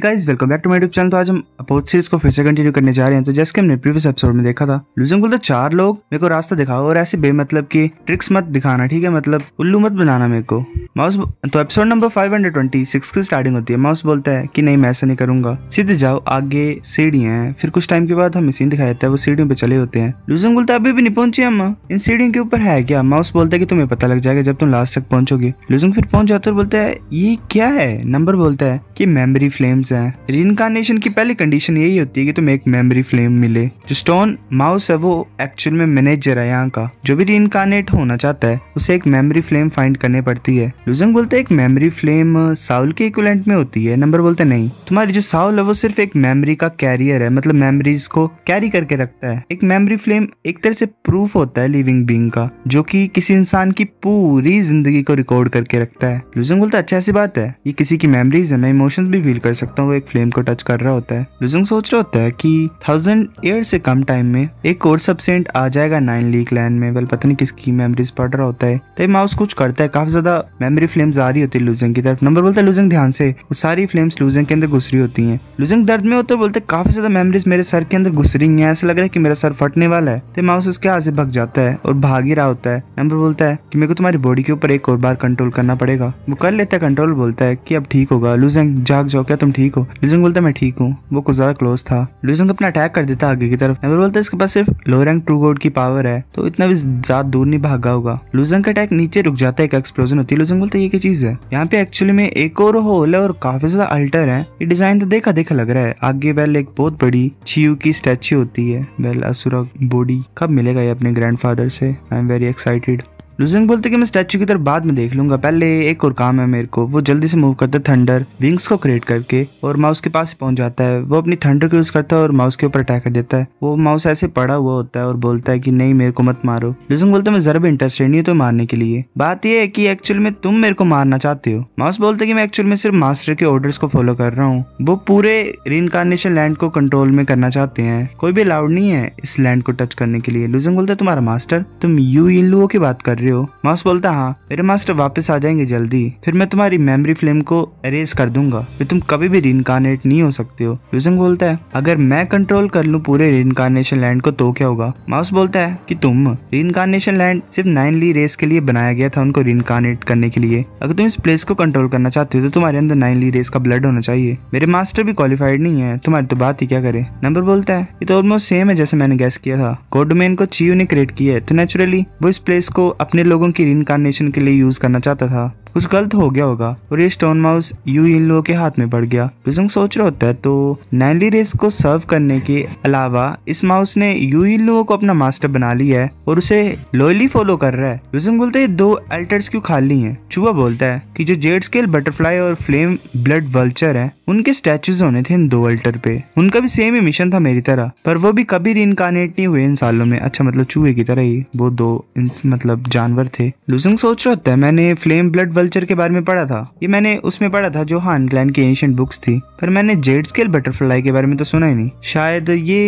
guys welcome back to my YouTube channel तो आज हम अपोज सीरीज को फिर से कंटिन्यू करने जा रहे हैं तो जैसे कि हमने प्रीवियस एपिसोड में देखा था लूजन को तो चार लोग मेरे को रास्ता दिखाओ और ऐसे बेमतलब की ट्रिक्स मत दिखाना ठीक है मतलब उल्लू मत बनाना मेरे को माउस तो एपिसोड नंबर 526 की स्टार्टिंग होती है माउस बोलता है कि नहीं मैं ऐसा नहीं करूंगा सीधे जाओ आगे सीढ़ियां हैं फिर कुछ टाइम के बाद हमें सीन दिखाया जाता है वो सीढ़ियों पे चले होते हैं लूजन बोलता है अभी भी नहीं पहुंची हम इन सीढ़ियों के ऊपर है क्या माउस बोलता है कि तुम्हें पता लग जाएगा जब तुम लास्ट तक पहुंचोगे लूजन फिर पहुंच जाते बोलता है ये क्या है नंबर बोलता है की मेमरी फ्लेम्स है रिनकारनेशन की पहली कंडीशन यही होती है की तुम्हें एक मेमरी फ्लेम मिले जो स्टोन माउस है वो एक्चुअल में मैनेजर है यहाँ का जो भी रिनकारनेट होना चाहता है उसे एक मेमरी फ्लेम फाइंड करने पड़ती है लुजंग बोलता है एक मेमोरी फ्लेम साउल के इक्वलेंट में होती है नंबर बोलते नहीं तुम्हारी जो साउल है वो सिर्फ एक मेमोरी का कैरियर है मतलब मेमोरीज को कैरी करके रखता है एक मेमोरी फ्लेम एक तरह से प्रूफ होता है लिविंग बींग का जो की कि किसी इंसान की पूरी जिंदगी को रिकॉर्ड करके रखता है लुजंग बोलता है अच्छा ऐसी बात है ये किसी की मेमोरीज है मैं इमोशन भी फील कर सकता हूँ वो एक फ्लेम को टच कर रहा होता है लुजंग सोच रहा होता है की थाउजेंड ईयर से कम टाइम में एक और सबसेंट आ जाएगा नाइन लीक लैंड में वेल पता नहीं किसकी मेमोरीज पढ़ रहा होता है तो माउस कुछ करता है काफी ज्यादा मेमोरी मेरी फ्लेम आ रही होती है लूजन की तरफ नंबर बोलता है लूजन ध्यान से वो सारी फ्लेम्स लूजन के अंदर घुस रही होती हैं लूजन दर्द में होते बोलते काफी ज्यादा मेमोरीज मेरे सर के अंदर घुस रही है ऐसा लग रहा है कि मेरा सर फटने वाला है तो माउस उसके हाथ से भग जाता है और भाग ही रहा होता है नंबर बोलता है कि मेरे को तुम्हारी बॉडी के ऊपर एक और बार कंट्रोल करना पड़ेगा वो कर लेता है कंट्रोल बोलता है कि अब ठीक होगा लूजंग जाग जाओ क्या तुम ठीक हो लूजंग बोलता है मैं ठीक हूँ वो कुछ ज्यादा क्लोज था लूजंग अपना अटैक कर देता आगे की तरफ नंबर बोलता है इसके पास सिर्फ लो रैंक ट्रू गोड की पावर है तो इतना भी ज्यादा दूर नहीं भागा होगा लूजंग का अटैक नीचे रुक जाता है एक एक्सप्लोजन होती है लूजंग जंगल तो ये चीज है यहाँ पे एक्चुअली में एक और होल है और काफी ज्यादा अल्टर है ये डिजाइन तो देखा देखा लग रहा है आगे वेल एक बहुत बड़ी छियू की स्टैच्यू होती है वेल असुर बॉडी कब मिलेगा ये अपने ग्रैंडफादर से आई एम वेरी एक्साइटेड लूजिंग बोलते कि मैं स्टैचू की तरफ बाद में देख लूंगा पहले एक और काम है मेरे को वो जल्दी से मूव करता है थंडर विंग्स को क्रिएट करके और माउस के पास पहुंच जाता है वो अपनी थंडर को यूज करता है और माउस के ऊपर अटैक कर देता है वो माउस ऐसे पड़ा हुआ होता है और बोलता है की नहीं मेरे को मत मारो लूजिंग बोलते मैं जरा भी इंटरेस्टेड नहीं तो मारने के लिए बात यह है की एक्चुअल में तुम मेरे को मारना चाहते हो माउस बोलते की मैं एक्चुअल में सिर्फ मास्टर के ऑर्डर को फॉलो कर रहा हूँ वो पूरे रिनकारनेशन लैंड को कंट्रोल में करना चाहते हैं कोई भी अलाउड नहीं है इस लैंड को टच करने के लिए लूजिंग बोलते तुम्हारा मास्टर तुम यू इन लुओ की बात कर रहे रहे हो माउस बोलता हाँ मेरे मास्टर तो वापस आ जाएंगे जल्दी फिर मैं तुम्हारी मेमोरी फ्लेम को अरेज कर दूंगा फिर तुम कभी भी रिनकारनेट नहीं हो सकते हो यूजंग बोलता है अगर मैं कंट्रोल कर लूँ पूरे रिनकारनेशन लैंड को तो क्या होगा माउस बोलता है की तुम रिनकारनेशन लैंड सिर्फ नाइनली रेस के लिए बनाया गया था उनको रिनकारनेट करने के लिए अगर तुम इस प्लेस को कंट्रोल करना चाहते हो तो तुम्हारे अंदर नाइनली रेस का ब्लड होना चाहिए मेरे मास्टर भी क्वालिफाइड नहीं है तुम्हारी तो बात ही क्या करे नंबर बोलता है ये तो ऑलमोस्ट सेम है जैसे मैंने गैस किया था कोडोमेन को चीयू ने क्रिएट किया है तो नेचुरली वो इस प्लेस को अपने अपने लोगों की रिनकारनेशन के लिए यूज़ करना चाहता था कुछ गलत हो गया होगा और ये स्टोन माउस यू इन लोगों के हाथ में पड़ गया बिजुंग सोच रहा होता है तो नैनली रेस को सर्व करने के अलावा इस माउस ने यू इन लोगों को अपना मास्टर बना लिया है और उसे लॉयली फॉलो कर रहा है बिजुंग बोलते है दो अल्टर्स क्यों खाली है चुहा बोलता है की जो जेड स्केल बटरफ्लाई और फ्लेम ब्लड वल्चर है उनके स्टेचूज होने थे इन दो अल्टर पे उनका भी सेम ही मिशन था मेरी तरह पर वो भी कभी इनकानेट नहीं हुए इन सालों में अच्छा मतलब चूहे की तरह ही वो दो मतलब जानवर थे लुजंग सोच रहा होता है मैंने फ्लेम ब्लड वल्चर के बारे में पढ़ा था ये मैंने उसमें पढ़ा था जो हान ग्लैंड की एंशियंट बुक्स थी पर मैंने जेड स्केल बटरफ्लाई के बारे में तो सुना ही नहीं शायद ये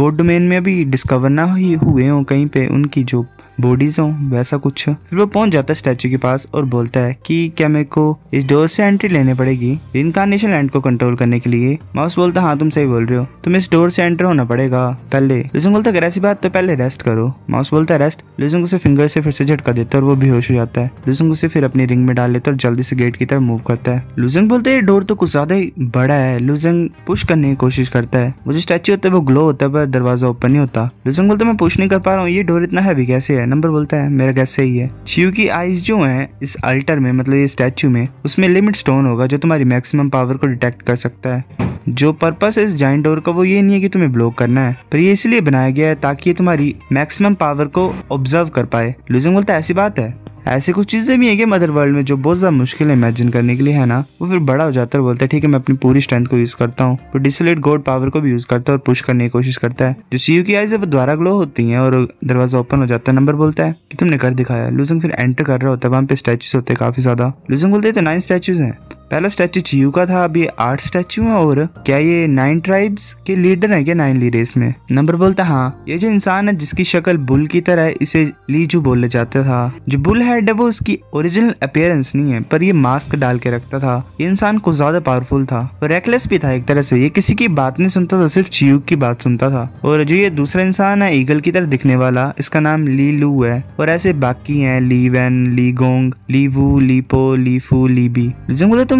गोड डोमेन में अभी डिस्कवर ना ही हुए हों कहीं पे उनकी जो बॉडीज हों वैसा कुछ फिर वो पहुंच जाता है स्टैचू के पास और बोलता है कि क्या मेरे को इस डोर से एंट्री लेने पड़ेगी इनकारनेशन लैंड को कंट्रोल करने के लिए माउस बोलता है हाँ तुम सही बोल रहे हो तुम इस डोर से एंटर होना पड़ेगा पहले लुजुंग बोलता अगर ऐसी बात तो पहले रेस्ट करो माउस बोलता है रेस्ट लुजुंग उसे फिंगर से फिर से झटका देता है और वो बेहोश हो जाता है लुजुंग उसे फिर अपनी रिंग में डाल लेता है और जल्दी से गेट की तरफ मूव करता है लुजंग बोलते है डोर तो कुछ ज्यादा ही बड़ा है लुजंग पुश करने की कोशिश करता है वो जो स्टैचू होता है वो ग्लो होता है पर दरवाजा ओपन नहीं होता लुजंग बोलते मैं पुश नहीं कर पा रहा हूँ ये डोर इतना हैवी कैसे है नंबर बोलता है मेरा गैस सही है शिव की आईज जो है इस अल्टर में मतलब ये स्टैचू में उसमें लिमिट स्टोन होगा जो तुम्हारी मैक्सिमम पावर को डिटेक्ट कर सकता है जो पर्पस है इस जाइंट डोर का वो ये नहीं है कि तुम्हें ब्लॉक करना है पर ये इसलिए बनाया गया है ताकि ये तुम्हारी मैक्सिमम पावर को ऑब्जर्व कर पाए लुजंग बोलता है ऐसी बात है ऐसी कुछ चीज़ें भी हैं कि मदर वर्ल्ड में जो बहुत ज़्यादा मुश्किल है इमेजिन करने के लिए है ना वो फिर बड़ा हो जाता है बोलता है ठीक है मैं अपनी पूरी स्ट्रेंथ को यूज़ करता हूँ तो डिसलेट गोड पावर को भी यूज़ करता है और पुश करने की कोशिश करता है जो सी की आइज है वो द्वारा ग्लो होती है और दरवाजा ओपन हो जाता है नंबर बोलता है कि तुमने कर दिखाया लूजंग फिर एंटर कर रहा होता है वहाँ पे स्टैचूज होते हैं काफ़ी ज़्यादा लूजंग बोलते हैं तो नाइन स्टैचूज है पहला स्टैचू चीयू का था अभी आठ स्टैचू है और क्या ये नाइन ट्राइब्स के लीडर है क्या नाइन लीडर्स में नंबर बोलता हाँ ये जो इंसान है जिसकी शक्ल बुल की तरह इसे लीजू बोला जाता था जो बुल हेड है वो उसकी ओरिजिनल अपेयरेंस नहीं है पर ये मास्क डाल के रखता था ये इंसान को ज्यादा पावरफुल था और रेकलेस भी था एक तरह से ये किसी की बात नहीं सुनता था सिर्फ चियू की बात सुनता था और जो ये दूसरा इंसान है ईगल की तरह दिखने वाला इसका नाम ली लू है और ऐसे बाकी है ली वैन ली गोंग ली वू ली पो ली फू ली बी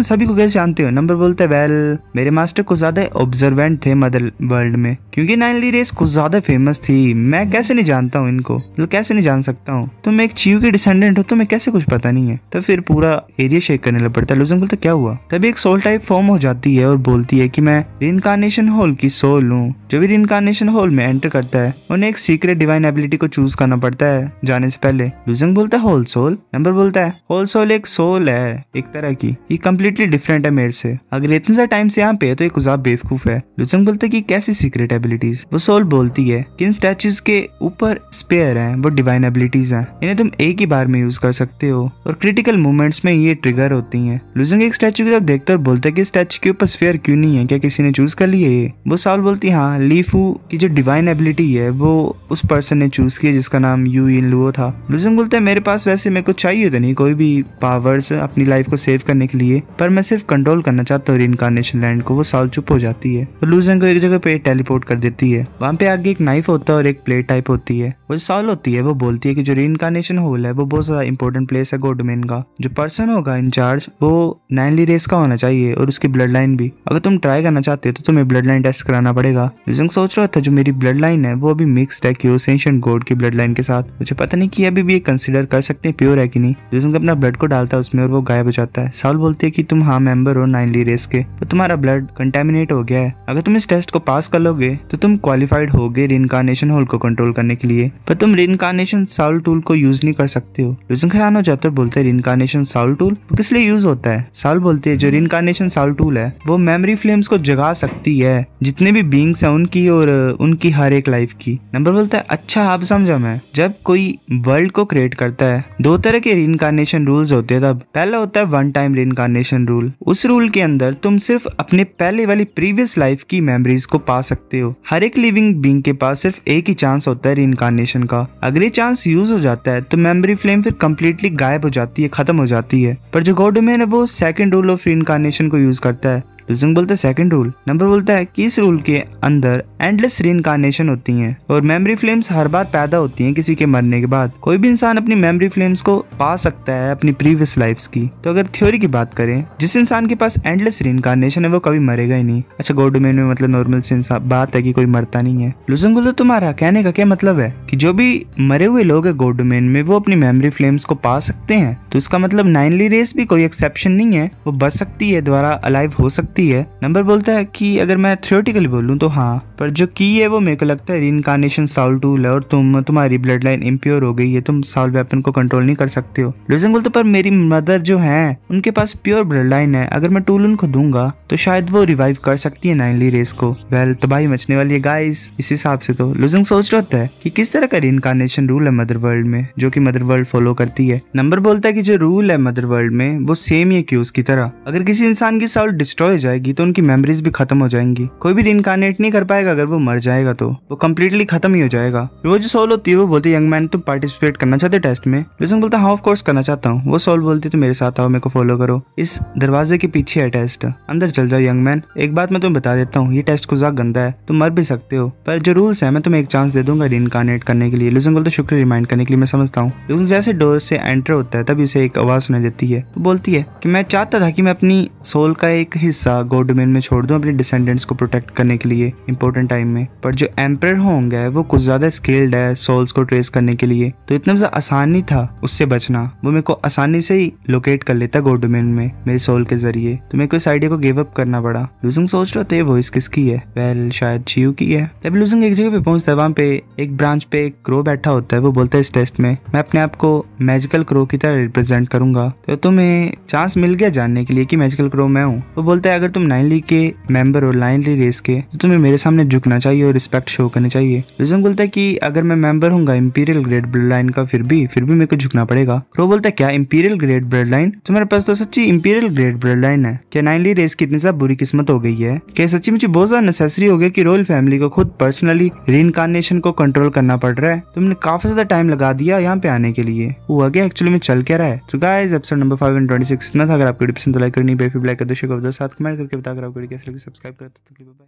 तुम तुम सभी को कैसे जानते हो नंबर बोलते वेल मेरे मास्टर कुछ ज्यादा ऑब्जर्वेंट थे मदर वर्ल्ड में क्योंकि नाइनली रेस कुछ ज्यादा फेमस थी मैं कैसे नहीं जानता हूँ इनको मतलब कैसे नहीं जान सकता हूँ तुम एक चीव के डिसेंडेंट हो तुम्हें कैसे कुछ पता नहीं है तो फिर पूरा एरिया शेक करने लग पड़ता है लूजन बोलता क्या हुआ तभी एक सोल टाइप फॉर्म हो जाती है और बोलती है की मैं रिनकारनेशन हॉल की सोल हूँ जो भी रिनकारनेशन हॉल में एंटर करता है उन्हें एक सीक्रेट डिवाइन एबिलिटी को चूज करना पड़ता है जाने से पहले लुजंग बोलता है होल सोल नंबर बोलता है होल सोल एक सोल है एक तरह की ये कम्प्लीट कम्प्लीटली डिफरेंट है मेरे से अगर इतने सा टाइम से यहाँ पे है तो एक उजाब बेवकूफ है लुसंग बोलते की कैसी सीक्रेट एबिलिटीज वो सोल बोलती है कि इन स्टैचूज के ऊपर स्पेयर है वो डिवाइन एबिलिटीज है इन्हें तुम एक ही बार में यूज कर सकते हो और क्रिटिकल मोमेंट्स में ये ट्रिगर होती है लुसंग एक स्टैचू की तरफ देखते और बोलते है कि स्टैचू के ऊपर स्पेयर क्यों नहीं है क्या किसी ने चूज कर लिया ये वो साउल बोलती है हाँ लीफू की जो डिवाइन एबिलिटी है वो उस पर्सन ने चूज किया जिसका नाम यू इन लुओ था लुजंग बोलते है मेरे पास वैसे मेरे को चाहिए तो नहीं कोई भी पावर्स अपनी लाइफ को सेव करने के लिए पर मैं सिर्फ कंट्रोल करना चाहता हूँ रिनकारनेशन लैंड को वो साल चुप हो जाती है और लूजन को एक जगह पे टेलीपोर्ट कर देती है वहाँ पे आगे एक नाइफ होता है और एक प्लेट टाइप होती है वो साल होती है वो बोलती है की जो रिनकारनेशन होल है वो बहुत ज्यादा इंपॉर्टेंट प्लेस है गोडमेन का जो पर्सन होगा इंचार्ज वो नाइनली रेस का होना चाहिए और उसकी ब्लड लाइन भी अगर तुम ट्राई करना चाहते हो तो तुम्हें ब्लड लाइन टेस्ट कराना पड़ेगा लूजन सोच रहा था जो मेरी ब्लड लाइन है वो अभी मिक्सड है क्योस गोड की ब्लड लाइन के साथ मुझे पता नहीं कि अभी भी कंसिडर कर सकते हैं प्योर है कि नहीं लूजन अपना ब्लड को डालता है उसमें और वो गायब हो जाता है साल बोलती है कि तुम हाँ मेंबर हो नाइनली रेस के तो तुम्हारा ब्लड कंटेमिनेट हो गया है अगर तुम इस टेस्ट को पास कर लोगे तो तुम क्वालिफाइड हो गए रिनकारनेशन होल को कंट्रोल करने के लिए पर तुम रिनकारनेशन साउल टूल को यूज नहीं कर सकते हो लुजन खरानो ज्यादातर बोलते हैं रिनकारनेशन साउल टूल वो किस लिए यूज होता है साउल बोलते है जो रिनकारनेशन साउल टूल है वो मेमोरी फ्लेम्स को जगा सकती है जितने भी बींग्स है उनकी और उनकी हर एक लाइफ की नंबर बोलता है अच्छा आप समझा मैं जब कोई वर्ल्ड को क्रिएट करता है दो तरह के रिनकारनेशन रूल्स होते हैं तब पहला होता है one time reincarnation exception rule उस रूल के अंदर तुम सिर्फ अपने पहले वाली प्रीवियस लाइफ की मेमोरीज को पा सकते हो हर एक लिविंग बींग के पास सिर्फ एक ही चांस होता है इनकारनेशन का अगर ये चांस यूज हो जाता है तो मेमोरी फ्लेम फिर कम्प्लीटली गायब हो जाती है खत्म हो जाती है पर जो गोडोमेन है वो सेकेंड रूल ऑफ रिनकारनेशन को यूज करता है यूजिंग बोलता है सेकंड रूल नंबर बोलता है कि इस रूल के अंदर एंडलेस रिनकारनेशन होती हैं और मेमोरी फ्लेम्स हर बार पैदा होती हैं किसी के मरने के बाद कोई भी इंसान अपनी मेमोरी फ्लेम्स को पा सकता है अपनी प्रीवियस लाइफ की तो अगर थ्योरी की बात करें जिस इंसान के पास एंडलेस रिनकारनेशन है वो कभी मरेगा ही नहीं अच्छा गोडोमेन में मतलब नॉर्मल से बात है की कोई मरता नहीं है लुजिंग बोलता तुम्हारा कहने का क्या मतलब है की जो भी मरे हुए लोग है गोडोमेन में वो अपनी मेमोरी फ्लेम्स को पा सकते हैं तो इसका मतलब नाइनली रेस भी कोई एक्सेप्शन नहीं है वो बच सकती है द्वारा अलाइव हो सकती सकती है नंबर बोलता है कि अगर मैं थियोटिकली बोलूँ तो हाँ पर जो की है वो मेरे को लगता है री साउल टूल है और तुम तुम्हारी ब्लड लाइन इम्प्योर हो गई है तुम साउल वेपन को कंट्रोल नहीं कर सकते हो लुजन बोलते पर मेरी मदर जो है उनके पास प्योर ब्लड लाइन है अगर मैं टूल उनको दूंगा तो शायद वो रिवाइव कर सकती है नाइनली रेस को वेल तबाही मचने वाली है गाइस इस हिसाब से तो लुजंग सोच रहा है कि किस तरह का री रूल है मदर वर्ल्ड में जो की मदर वर्ल्ड फॉलो करती है नंबर बोलता है की जो रूल है मदर वर्ल्ड में वो सेम ही है की उसकी तरह अगर किसी इंसान की साउल डिस्ट्रॉय जाएगी तो उनकी मेमोरीज भी खत्म हो जाएंगी कोई भी रिनकानेट नहीं कर पाएगा अगर वो मर जाएगा तो वो कम्प्लीटली खत्म ही हो जाएगा वो जो सोल होती है वो बोलती यंग मैन तुम पार्टिसिपेट करना चाहते टेस्ट में विल्सन बोलता हाँ ऑफकोर्स करना चाहता हूँ वो सोल बोलती तो मेरे साथ आओ मेरे को फॉलो करो इस दरवाजे के पीछे है टेस्ट अंदर चल जाओ यंग मैन एक बात मैं तुम्हें बता देता हूँ ये टेस्ट कुछ गंदा है तुम मर भी सकते हो पर जो रूल्स है मैं तुम्हें एक चांस दे दूंगा रिनकानेट करने के लिए लूसन बोलते शुक्रिया रिमाइंड करने के लिए मैं समझता हूँ लूसन जैसे डोर से एंटर होता है तभी उसे एक आवाज सुनाई देती है तो बोलती है कि मैं चाहता था कि मैं अपनी सोल का एक हिस्सा हिस्सा गो डोमेन में छोड़ दूँ अपने डिसेंडेंट्स को प्रोटेक्ट करने के लिए इंपॉर्टेंट टाइम में पर जो एम्पर होंगे वो कुछ ज्यादा स्किल्ड है सोल्स को ट्रेस करने के लिए तो इतना ज्यादा आसानी था उससे बचना वो मेरे को आसानी से ही लोकेट कर लेता गो डोमेन में मेरे सोल के जरिए तो मेरे को इस आइडिया को गिव अप करना पड़ा लूजिंग सोच रहा था तो ये वॉइस किसकी है वेल शायद जियो की है तब लूजिंग एक जगह पे पहुंचता है वहां पे एक ब्रांच पे एक क्रो बैठा होता है वो बोलता है इस टेस्ट में मैं अपने आप को मैजिकल क्रो की तरह रिप्रेजेंट करूंगा तो तुम्हें चांस मिल गया जानने के लिए कि मैजिकल क्रो मैं हूँ वो बोलता है अगर तुम नाइन लीग के मेंबर हो नाइन लीग रेस के तो तुम्हें मेरे सामने झुकना चाहिए और रिस्पेक्ट शो करना चाहिए विजम बोलता है कि अगर मैं मेंबर हूँ इम्पीरियल ग्रेड ब्लड लाइन का फिर भी फिर भी मेरे को झुकना पड़ेगा रो बोलता है क्या इम्पीरियल ग्रेड ब्लड लाइन तुम्हारे पास तो सच्ची इम्पीरियल ग्रेड ब्लड लाइन है क्या नाइन लीग रेस की इतनी ज्यादा बुरी किस्मत हो गई है क्या सच्ची मुझे बहुत ज्यादा नेसेसरी हो गया की रोयल फैमिली को खुद पर्सनली रिनकारनेशन को कंट्रोल करना पड़ रहा है तुमने काफी ज्यादा टाइम लगा दिया यहाँ पे आने के लिए वो आगे एक्चुअली में चल क्या रहा है तो गाइस एपिसोड नंबर फाइव इतना था अगर आपको पसंद तो लाइक करनी बेफी ब्लैक कर दो शेयर कर दो साथ में कमेंट करके बता कर आपको वीडियो कैसे लगे सब्सक्राइब करते तो बाय